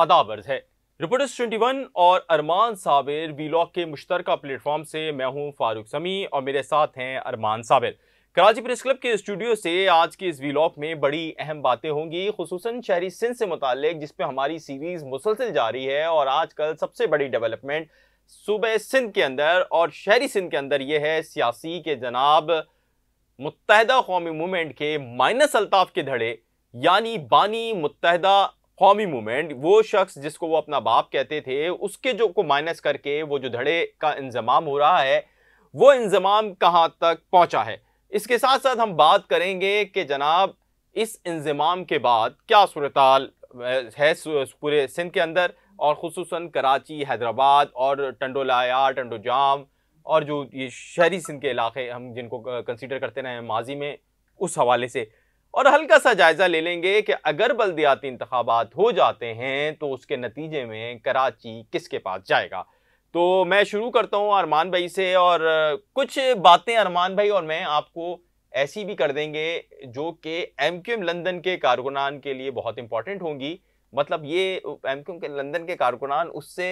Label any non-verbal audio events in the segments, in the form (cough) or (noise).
अदाबर्ज है रिपोर्टर्स 21 और अरमान साबिर बीलॉक के मुश्तर प्लेटफॉर्म से मैं हूं फारूक समी और मेरे साथ हैं अरमान साबिर कराची प्रेस क्लब के स्टूडियो से आज के इस वीलॉग में बड़ी अहम बातें होंगी खसूस शहरी सिंध से मुतक जिस पर हमारी सीरीज़ मुसलसिल जारी है और आजकल सबसे बड़ी डेवलपमेंट सूबे सिंध के अंदर और शहरी सिंध के अंदर यह है सियासी के जनाब मुतहदा कौमी मूवमेंट के माइनस अल्ताफ के धड़े यानी बानी मुतहदा कौमी मूवमेंट वो शख्स जिसको वो अपना बाप कहते थे उसके जो को माइनस करके वो जो धड़े का इंजमाम हो रहा है वो इंजमाम कहाँ तक पहुँचा है इसके साथ साथ हम बात करेंगे कि जनाब इस इंजमाम के बाद क्या सूरत है पूरे सिंध के अंदर और खसूस कराची हैदराबाद और टंडोलाया टंडोजाम और जो ये शहरी सिंध के इलाके हम जिनको कंसिडर करते रहे माजी में उस हवाले से और हल्का सा जायज़ा ले लेंगे कि अगर बल्दियाती इंतबात हो जाते हैं तो उसके नतीजे में कराची किसके पास जाएगा तो मैं शुरू करता हूँ अरमान भाई से और कुछ बातें अरमान भाई और मैं आपको ऐसी भी कर देंगे जो कि एम क्यू एम लंदन के कारकुनान के लिए बहुत इंपॉर्टेंट होंगी मतलब ये एम क्यू के लंदन के कारकुनान उससे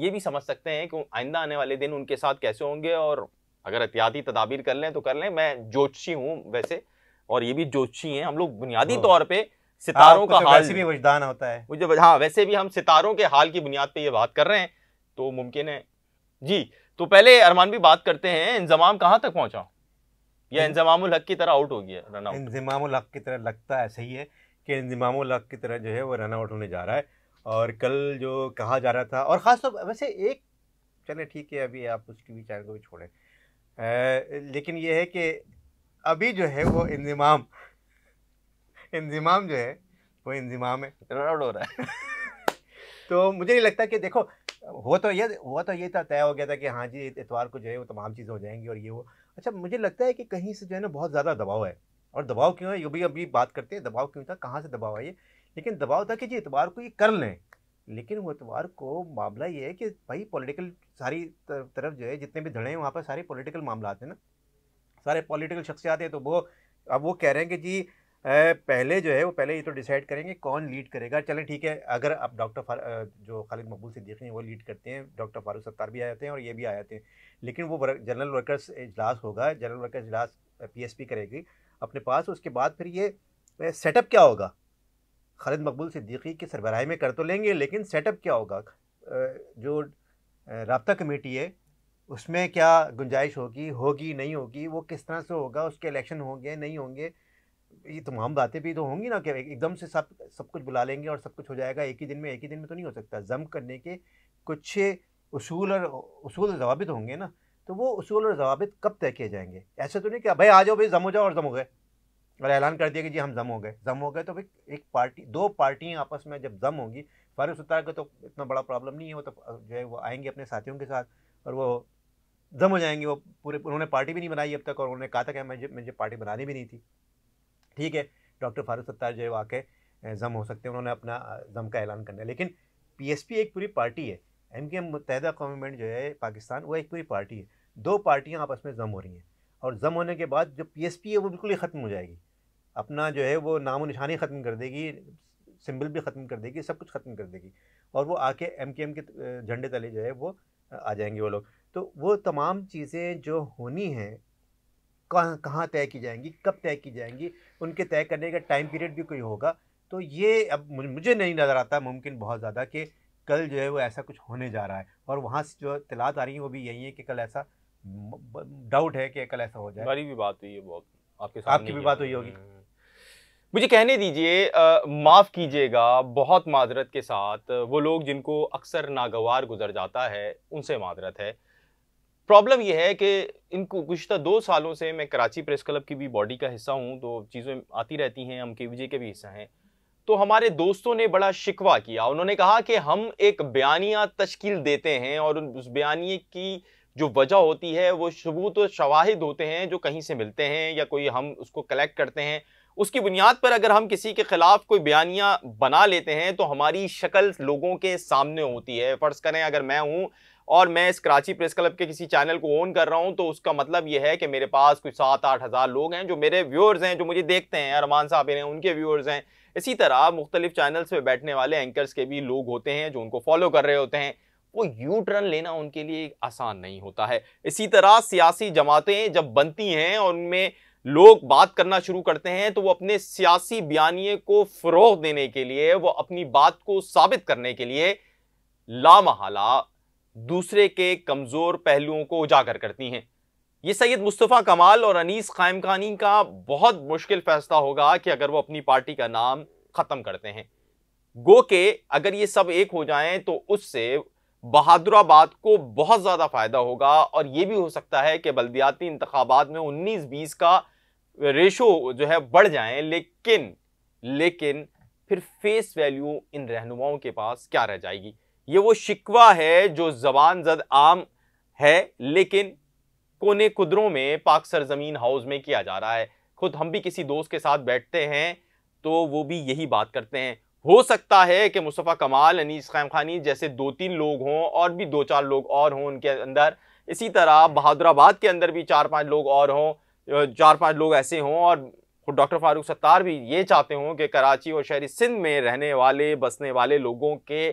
ये भी समझ सकते हैं कि आइंदा आने वाले दिन उनके साथ कैसे होंगे और अगर एहतियाती तदाबीर कर लें तो कर लें मैं जोशी हूँ वैसे और ये भी जोशी हैं हम लोग बुनियादी हाँ। तौर पे सितारों हाँ, का हाल भी वजदान होता है मुझे हाँ वैसे भी हम सितारों के हाल की बुनियाद पे ये बात कर रहे हैं तो मुमकिन है जी तो पहले अरमान भी बात करते हैं इंजमाम कहाँ तक पहुँचा या इंजमाम हक की तरह आउट हो गया रन आउट इंजमाम हक की तरह लगता है सही है कि इंजमाम हक की तरह जो है वो रन आउट होने जा रहा है और कल जो कहा जा रहा था और ख़ासतौर तो वैसे एक चले ठीक है अभी आप उस टी वी चैनल को भी छोड़ें लेकिन यह है कि अभी जो है वो इंजमाम इंजमाम जो है वो इंजमाम है हो रहा है (laughs) तो मुझे नहीं लगता कि देखो वो तो ये हुआ तो ये था तो तय हो गया था कि हाँ जी इतवार को जो है वो तमाम चीज़ें हो जाएंगी और ये वो अच्छा मुझे लगता है कि कहीं से जो है ना बहुत ज़्यादा दबाव है और दबाव क्यों है ये भी अभी बात करते हैं दबाव क्यों था कहाँ से दबाव है ये लेकिन दबाव था कि जी इतवार को ये कर लें लेकिन वो इतवार को मामला ये है कि भाई पॉलिटिकल सारी तरफ जो है जितने भी धड़े हैं वहाँ पर सारे पॉलिटिकल मामला आते हैं ना सारे पॉलिटिकल शख्सियात हैं तो वो अब वो कह रहे हैं कि जी पहले जो है वो पहले ये तो डिसाइड करेंगे कौन लीड करेगा चलें ठीक है अगर आप डॉक्टर जो खालिद मकबूल सिद्दीकी हैं वो लीड करते हैं डॉक्टर फारूक सत्तार भी आ जाते हैं और ये भी आ जाते हैं लेकिन वो जनरल वर्कर्स इजलास होगा जनरल वर्कर्स इजलास पी करेगी अपने पास उसके बाद फिर ये सेटअप क्या होगा खालिद मकबूल सिद्दीकी की सरबराही में कर तो लेंगे लेकिन सेटअप क्या होगा जो रबता कमेटी है उसमें क्या गुंजाइश होगी होगी नहीं होगी वो किस तरह से होगा उसके इलेक्शन होंगे नहीं होंगे ये तमाम बातें भी तो होंगी ना कि एकदम से सब सब कुछ बुला लेंगे और सब कुछ हो जाएगा एक ही दिन में एक ही दिन में तो नहीं हो सकता जम करने के कुछ उसूल और उसूल और जवाबित होंगे ना तो वो उसूल और जवाबित कब तय किए जाएंगे ऐसा तो नहीं कि भाई आ जाओ भाई जम हो जाओ और जम हो गए और ऐलान कर दिया कि जी हम जम हो गए जम हो गए तो भाई एक पार्टी दो पार्टियाँ आपस में जब जम होंगी फारूक सत्तार का तो इतना बड़ा प्रॉब्लम नहीं है वो तो जो है वो आएंगे अपने साथियों के साथ और वो दम हो जाएंगे वो पूरे उन्होंने पार्टी भी नहीं बनाई अब तक और उन्होंने कहा था कि मुझे मुझे पार्टी बनानी भी नहीं थी ठीक है डॉक्टर फारूक सत्तार जो है वाकई जम हो सकते हैं उन्होंने अपना जम का ऐलान करना है लेकिन पी एक पूरी पार्टी है एम के मुतहदा कौमेंट जो है पाकिस्तान वो एक पूरी पार्टी है दो पार्टियाँ आपस में जम हो रही हैं और जम होने के बाद जो पी एस पी है वो बिल्कुल ही ख़त्म हो जाएगी अपना जो है वो नामो निशानी ख़त्म कर देगी सिंबल भी ख़त्म कर देगी सब कुछ ख़त्म कर देगी और वो आके एम के एम के झंडे तले जो है वो आ जाएंगे वो लोग तो वो तमाम चीज़ें जो होनी हैं कहाँ कहाँ तय की जाएंगी कब तय की जाएंगी उनके तय करने का टाइम पीरियड भी कोई होगा तो ये अब मुझे नहीं नज़र आता मुमकिन बहुत ज़्यादा कि कल जो है वो ऐसा कुछ होने जा रहा है और वहाँ से जो तलात आ रही है वो भी यही है कि कल ऐसा डाउट है कि कल ऐसा हो जाए हमारी भी बात हुई है बहुत आपके साथ आपकी भी बात हुई होगी हम्म। मुझे कहने दीजिए माफ़ कीजिएगा बहुत माजरत के साथ वो लोग जिनको अक्सर नागवार गुजर जाता है उनसे माजरत है प्रॉब्लम यह है कि इनको गुज्तर तो दो सालों से मैं कराची प्रेस क्लब की भी बॉडी का हिस्सा हूँ तो चीज़ें आती रहती हैं हम के विजय के भी हिस्सा हैं तो हमारे दोस्तों ने बड़ा शिकवा किया उन्होंने कहा कि हम एक बयानिया तश्कील देते हैं और उस बयानिए की जो वजह होती है वो सबूत और शवाहिद होते हैं जो कहीं से मिलते हैं या कोई हम उसको कलेक्ट करते हैं उसकी बुनियाद पर अगर हम किसी के ख़िलाफ़ कोई बयानियाँ बना लेते हैं तो हमारी शक्ल लोगों के सामने होती है फ़र्ज़ करें अगर मैं हूँ और मैं इस कराची प्रेस क्लब के किसी चैनल को ओन कर रहा हूँ तो उसका मतलब यह है कि मेरे पास कुछ सात आठ हज़ार लोग हैं जो मेरे व्यूअर्स हैं जो मुझे देखते हैं अरमान साहब हैं उनके व्यूअर्स हैं इसी तरह मुख्तलिफ चैनल्स पर बैठने वाले एंकर्स के भी लोग होते हैं जो उनको फॉलो कर रहे होते हैं वो यू टर्न लेना उनके लिए आसान नहीं होता है इसी तरह सियासी जमातें जब बनती हैं और उनमें लोग बात करना शुरू करते हैं तो वो अपने सियासी बयानिए को फ़रोग देने के लिए वो अपनी बात को साबित करने के लिए लामहला दूसरे के कमज़ोर पहलुओं को उजागर करती हैं ये सैयद मुस्तफ़ा कमाल और अनीस कायम खानी का बहुत मुश्किल फैसला होगा कि अगर वो अपनी पार्टी का नाम ख़त्म करते हैं गो के अगर ये सब एक हो जाएं तो उससे बहादुराबाद को बहुत ज़्यादा फ़ायदा होगा और ये भी हो सकता है कि बल्दियाती इंतबात में उन्नीस बीस का रेशो जो है बढ़ जाए लेकिन लेकिन फिर फेस वैल्यू इन रहनुमाओं के पास क्या रह जाएगी ये वो शिकवा है जो जबान जद आम है लेकिन कोने कुदरों में पाक सरजमीन हाउस में किया जा रहा है खुद हम भी किसी दोस्त के साथ बैठते हैं तो वो भी यही बात करते हैं हो सकता है कि मुस्तफ़ा कमाल अनीस खैम खानी जैसे दो तीन लोग हों और भी दो चार लोग और हों उनके अंदर इसी तरह बहादुराबाद के अंदर भी चार पांच लोग और हों चार पांच लोग ऐसे हों और खुद डॉक्टर फारूक सत्तार भी ये चाहते हों कि कराची और शहरी सिंध में रहने वाले बसने वाले लोगों के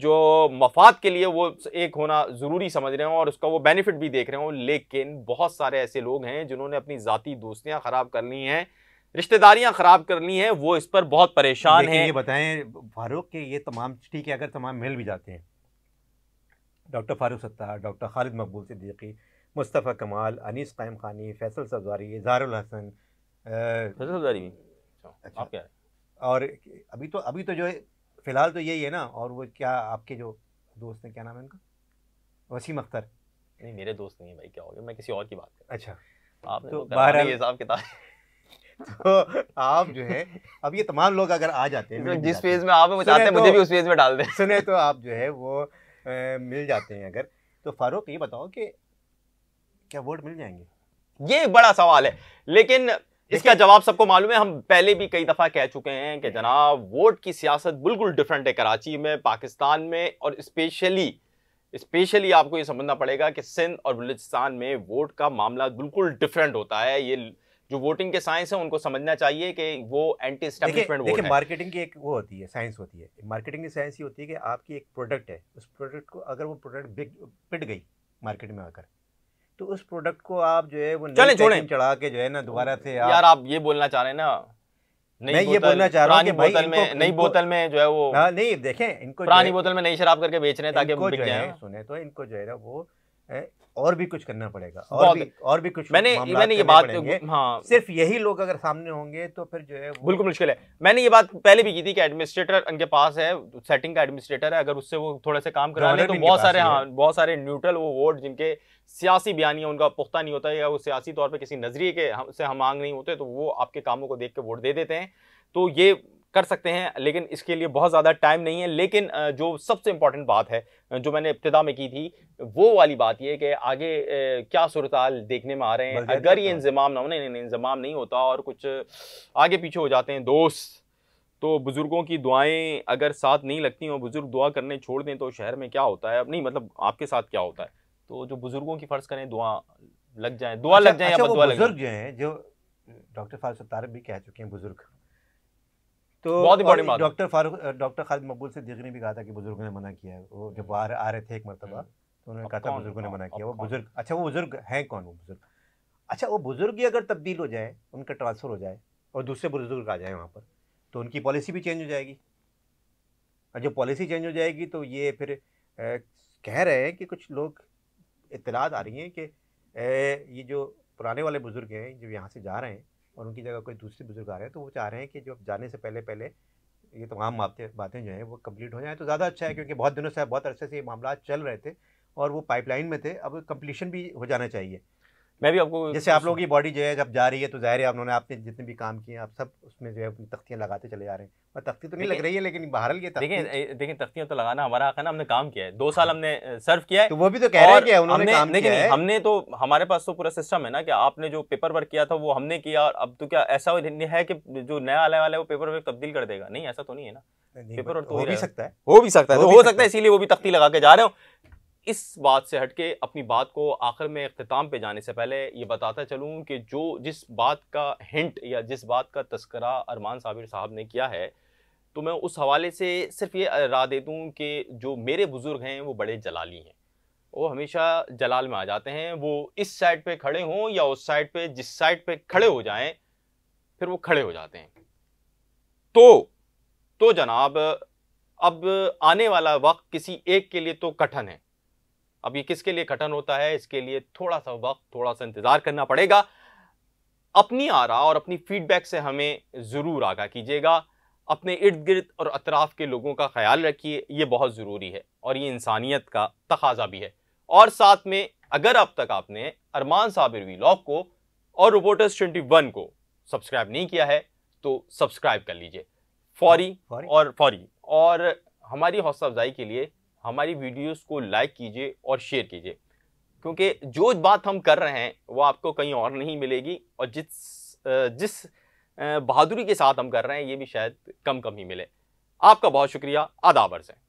जो मफाद के लिए वो एक होना ज़रूरी समझ रहे हों और उसका वो बेनिफिट भी देख रहे हों लेकिन बहुत सारे ऐसे लोग हैं जिन्होंने अपनी ज़ाती दोस्तियाँ ख़राब कर ली हैं रिश्तेदारियां खराब कर ली हैं वो इस पर बहुत परेशान है ये बताएं फारूक के ये तमाम ठीक है अगर तमाम मिल भी जाते हैं डॉक्टर फारूक सत्तार डॉक्टर खालिद मकबूल सिद्दीकी मुस्तफ़ा कमाल अनीस कायम खानी फैसल सब्जारी जहारुल हसन फैसल सब्जारी अच्छा, और अभी तो अभी तो जो है फिलहाल तो यही है ना और वो क्या आपके जो दोस्त हैं क्या नाम है उनका वसीम अख्तर नहीं मेरे दोस्त नहीं है भाई क्या हो गया मैं किसी और की बात कर अच्छा आपने तो बारह हिसाब किताब (laughs) तो आप जो है अब ये तमाम लोग अगर आ जाते हैं जिस फेज में आप चाहते हैं मुझे तो- भी उस फेज में डाल दें (laughs) सुने तो आप जो है वो मिल जाते हैं अगर तो फारूक ये बताओ कि क्या वोट मिल जाएंगे ये बड़ा सवाल है लेकिन इसका जवाब सबको मालूम है हम पहले भी कई दफा कह चुके हैं कि जनाब वोट की सियासत बिल्कुल डिफरेंट है कराची में पाकिस्तान में और स्पेशली स्पेशली आपको यह समझना पड़ेगा कि सिंध और बलुचिस्तान में वोट का मामला बिल्कुल डिफरेंट होता है ये जो वोटिंग के साइंस है उनको समझना चाहिए कि वो एंटी स्टेबलिशमेंट वोट है मार्केटिंग की एक वो होती है साइंस होती है मार्केटिंग की साइंस ये होती है कि आपकी एक प्रोडक्ट है उस प्रोडक्ट को अगर वो प्रोडक्ट बिक पिट गई मार्केट में आकर तो उस प्रोडक्ट को आप जो है वो चले छोड़े चढ़ा के जो है ना दोबारा से आप यार आप ये बोलना चाह रहे हैं ना मैं ये बोलना चाह रहा हूँ बोतल में नई बोतल में जो है वो हाँ, नहीं देखें इनको पुरानी बोतल में नई शराब करके बेच रहे हैं ताकि बिक जाए सुने तो इनको जो है ना वो और भी कुछ करना पड़ेगा और भी और भी कुछ मैंने मैंने ये बात हाँ सिर्फ यही लोग अगर सामने होंगे तो फिर जो है बिल्कुल मुश्किल है मैंने ये बात पहले भी की थी कि एडमिनिस्ट्रेटर उनके पास है सेटिंग का एडमिनिस्ट्रेटर है अगर उससे वो थोड़ा सा काम करा ले तो बहुत सारे हाँ बहुत सारे न्यूट्रल वो वोट जिनके सियासी बयानियाँ उनका पुख्ता नहीं होता है या वो सियासी तौर पर किसी नज़रिए के हम, से हम मांग नहीं होते तो वो आपके कामों को देख के वोट दे देते हैं तो ये कर सकते हैं लेकिन इसके लिए बहुत ज़्यादा टाइम नहीं है लेकिन जो सबसे इम्पॉर्टेंट बात है जो मैंने इब्तदा में की थी वो वाली बात ये कि आगे क्या सुरताल देखने में आ रहे हैं अगर ये इंजमाम ना होने इंजमाम नहीं होता और कुछ आगे पीछे हो जाते हैं दोस्त तो बुज़ुर्गों की दुआएं अगर साथ नहीं लगती और बुज़ुर्ग दुआ करने छोड़ दें तो शहर में क्या होता है अब नहीं मतलब आपके साथ क्या होता है तो जो बुजुर्गों की फर्ज करें दुआ लग जाए दुआ लग जाए अच्छा, अच्छा बुजुर्ग जो हैं जो डॉक्टर फारूक सत्तार भी कह चुके हैं बुजुर्ग तो डॉक्टर फारूक डॉक्टर खालिद मकबूल से दिख ने भी कहा था कि बुजुर्गों ने मना किया है वो जब बाहर आ रहे थे एक मरतबा हम्म। तो उन्होंने कहा था बुजुर्गों ने मना किया वो बुजुर्ग अच्छा वो बुजुर्ग हैं कौन वो बुजुर्ग अच्छा वो बुजुर्ग ही अगर तब्दील हो जाए उनका ट्रांसफ़र हो जाए और दूसरे बुजुर्ग आ जाए वहाँ पर तो उनकी पॉलिसी भी चेंज हो जाएगी और जब पॉलिसी चेंज हो जाएगी तो ये फिर कह रहे हैं कि कुछ लोग इतलात आ रही हैं कि ये जो पुराने वाले बुज़ुर्ग हैं जो यहाँ से जा रहे हैं और उनकी जगह कोई दूसरे बुज़ुर्ग आ रहे हैं तो वो चाह रहे हैं कि जो जाने से पहले पहले ये तमाम बातें बातें जो हैं वो कम्प्लीट हो जाएँ तो ज़्यादा अच्छा है क्योंकि बहुत दिनों से बहुत अरसे से ये मामला चल रहे थे और वो पाइपलाइन में थे अब कम्प्लीशन भी हो जाना चाहिए मैं भी आपको जैसे आप लोगों की बॉडी जो है जब जा रही है तो जाहिर है उन्होंने आपने जितने भी काम किए आप सब उसमें जो है अपनी तख्तियाँ लगाते चले जा रहे हैं और तख्ती तो नहीं लग रही है लेकिन बाहर ये देखें देखें तख्तियाँ तो लगाना हमारा हक है ना हमने काम किया है दो साल हमने सर्व किया है तो वो भी तो कह रहे हैं उन्होंने काम हमने तो हमारे पास तो पूरा सिस्टम है ना कि आपने जो पेपर वर्क किया था वो हमने किया और अब तो क्या ऐसा है कि जो नया आने वाला है वो पेपर वर्क तब्दील कर देगा नहीं ऐसा तो नहीं है ना पेपर वर्क तो हो भी सकता है हो भी सकता है हो तो सकता है इसीलिए वो भी तख्ती लगा के जा रहे हो इस बात से हटके अपनी बात को आखिर में अख्ताम पे जाने से पहले ये बताता चलूँ कि जो जिस बात का हिंट या जिस बात का तस्करा अरमान साबिर साहब ने किया है तो मैं उस हवाले से सिर्फ ये राह दे दूँ कि जो मेरे बुज़ुर्ग हैं वो बड़े जलाली हैं वो हमेशा जलाल में आ जाते हैं वो इस साइड पे खड़े हों या उस साइड पे जिस साइड पे खड़े हो जाएं फिर वो खड़े हो जाते हैं तो तो जनाब अब आने वाला वक्त किसी एक के लिए तो कठिन है अब ये किसके लिए गठन होता है इसके लिए थोड़ा सा वक्त थोड़ा सा इंतज़ार करना पड़ेगा अपनी आरा और अपनी फीडबैक से हमें ज़रूर आगा कीजिएगा अपने इर्द गिर्द और अतराफ़ के लोगों का ख्याल रखिए ये बहुत ज़रूरी है और ये इंसानियत का तकाजा भी है और साथ में अगर अब तक आपने अरमान साबिर वीलॉग को और रोबोटर्स ट्वेंटी वन को सब्सक्राइब नहीं किया है तो सब्सक्राइब कर लीजिए फौरी, फौरी और फौरी और हमारी हौसला अफजाई के लिए हमारी वीडियोस को लाइक कीजिए और शेयर कीजिए क्योंकि जो बात हम कर रहे हैं वो आपको कहीं और नहीं मिलेगी और जिस जिस बहादुरी के साथ हम कर रहे हैं ये भी शायद कम कम ही मिले आपका बहुत शुक्रिया आदाबर से